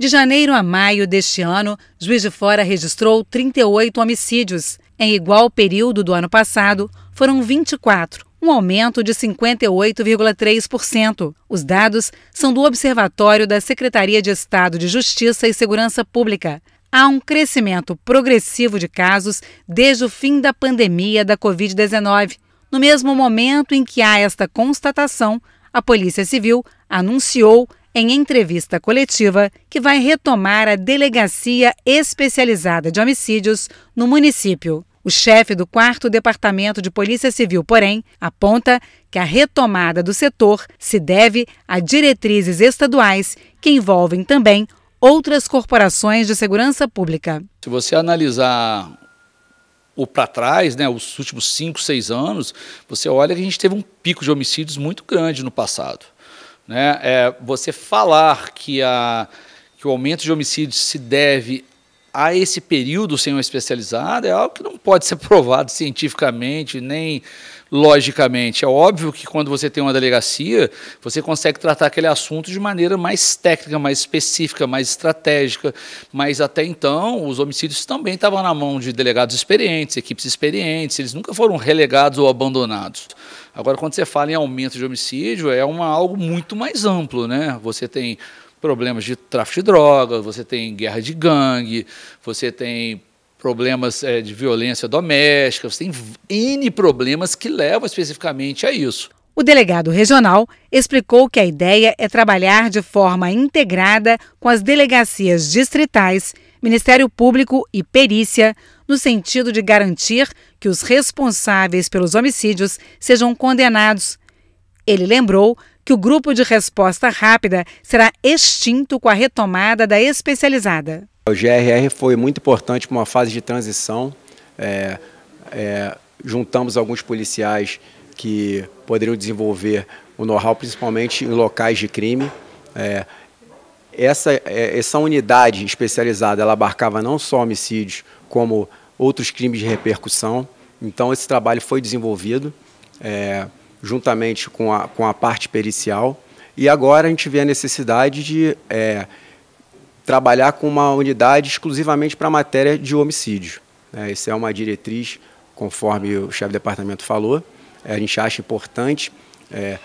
De janeiro a maio deste ano, Juiz de Fora registrou 38 homicídios. Em igual período do ano passado, foram 24, um aumento de 58,3%. Os dados são do Observatório da Secretaria de Estado de Justiça e Segurança Pública. Há um crescimento progressivo de casos desde o fim da pandemia da Covid-19. No mesmo momento em que há esta constatação, a Polícia Civil anunciou em entrevista coletiva que vai retomar a Delegacia Especializada de Homicídios no município. O chefe do 4 Departamento de Polícia Civil, porém, aponta que a retomada do setor se deve a diretrizes estaduais que envolvem também outras corporações de segurança pública. Se você analisar o para trás, né, os últimos 5, 6 anos, você olha que a gente teve um pico de homicídios muito grande no passado. Né? É, você falar que, a, que o aumento de homicídios se deve a esse período sem uma especializada é algo que não pode ser provado cientificamente nem logicamente. É óbvio que quando você tem uma delegacia, você consegue tratar aquele assunto de maneira mais técnica, mais específica, mais estratégica, mas até então os homicídios também estavam na mão de delegados experientes, equipes experientes, eles nunca foram relegados ou abandonados. Agora, quando você fala em aumento de homicídio, é uma, algo muito mais amplo, né? Você tem problemas de tráfico de drogas, você tem guerra de gangue, você tem problemas é, de violência doméstica, você tem N problemas que levam especificamente a isso. O delegado regional explicou que a ideia é trabalhar de forma integrada com as delegacias distritais, Ministério Público e Perícia, no sentido de garantir que os responsáveis pelos homicídios sejam condenados. Ele lembrou que o grupo de resposta rápida será extinto com a retomada da especializada. O GRR foi muito importante para uma fase de transição. É, é, juntamos alguns policiais que poderiam desenvolver o know-how, principalmente em locais de crime. É, essa, é, essa unidade especializada ela abarcava não só homicídios, como outros crimes de repercussão. Então, esse trabalho foi desenvolvido. É, juntamente com a, com a parte pericial. E agora a gente vê a necessidade de é, trabalhar com uma unidade exclusivamente para a matéria de homicídio. É, essa é uma diretriz, conforme o chefe do departamento falou, é, a gente acha importante, é,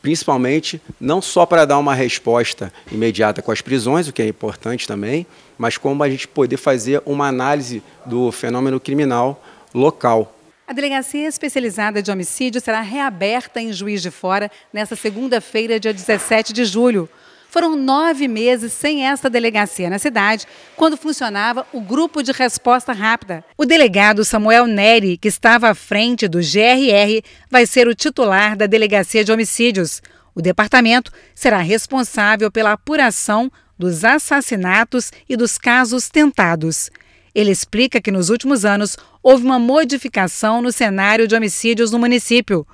principalmente não só para dar uma resposta imediata com as prisões, o que é importante também, mas como a gente poder fazer uma análise do fenômeno criminal local a Delegacia Especializada de Homicídio será reaberta em Juiz de Fora nesta segunda-feira, dia 17 de julho. Foram nove meses sem esta delegacia na cidade, quando funcionava o Grupo de Resposta Rápida. O delegado Samuel Neri, que estava à frente do GRR, vai ser o titular da Delegacia de Homicídios. O departamento será responsável pela apuração dos assassinatos e dos casos tentados. Ele explica que nos últimos anos houve uma modificação no cenário de homicídios no município.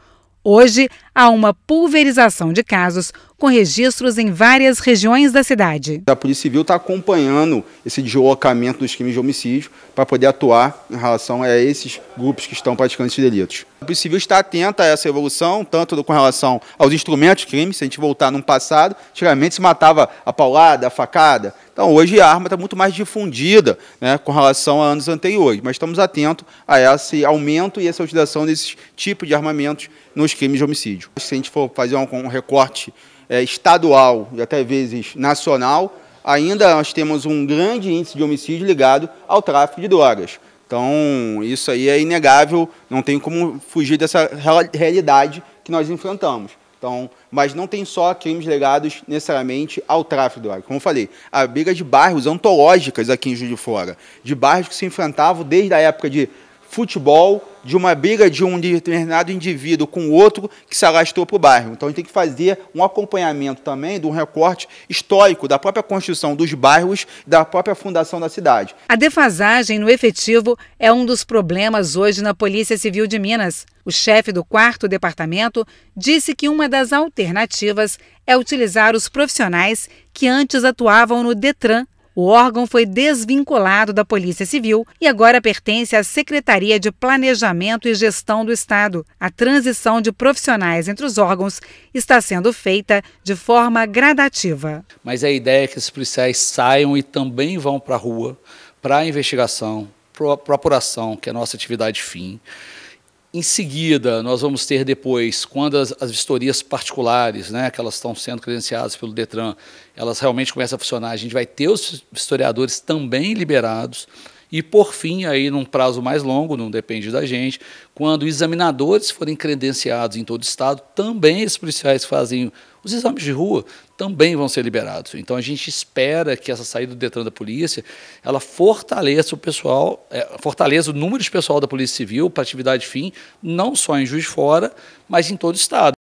Hoje, há uma pulverização de casos com registros em várias regiões da cidade. A Polícia Civil está acompanhando esse deslocamento dos crimes de homicídio para poder atuar em relação a esses grupos que estão praticando esses delitos. A Polícia Civil está atenta a essa evolução, tanto com relação aos instrumentos de crime, se a gente voltar no passado, antigamente se matava a paulada, a facada, então, hoje a arma está muito mais difundida né, com relação a anos anteriores, mas estamos atentos a esse aumento e essa utilização desses tipos de armamentos nos crimes de homicídio. Se a gente for fazer um, um recorte é, estadual e até vezes nacional, ainda nós temos um grande índice de homicídio ligado ao tráfico de drogas. Então, isso aí é inegável, não tem como fugir dessa realidade que nós enfrentamos. Então, mas não tem só crimes ligados necessariamente ao tráfico de drogas. Como eu falei, a briga de bairros antológicas aqui em Juiz de Fora, de bairros que se enfrentavam desde a época de futebol, de uma briga de um determinado indivíduo com outro que se arrastou para o bairro. Então, a gente tem que fazer um acompanhamento também de um recorte histórico da própria construção dos bairros, da própria fundação da cidade. A defasagem no efetivo é um dos problemas hoje na Polícia Civil de Minas. O chefe do quarto departamento disse que uma das alternativas é utilizar os profissionais que antes atuavam no Detran o órgão foi desvinculado da Polícia Civil e agora pertence à Secretaria de Planejamento e Gestão do Estado. A transição de profissionais entre os órgãos está sendo feita de forma gradativa. Mas a ideia é que os policiais saiam e também vão para a rua, para a investigação, para a apuração, que é a nossa atividade fim. Em seguida, nós vamos ter depois, quando as, as vistorias particulares, né, que elas estão sendo credenciadas pelo Detran, elas realmente começam a funcionar, a gente vai ter os historiadores também liberados e por fim, aí num prazo mais longo, não depende da gente, quando examinadores forem credenciados em todo o estado, também esses policiais fazem os exames de rua, também vão ser liberados. Então a gente espera que essa saída do Detran da polícia, ela fortaleça o pessoal, é, fortaleça o número de pessoal da Polícia Civil para atividade fim, não só em Juiz de Fora, mas em todo o estado.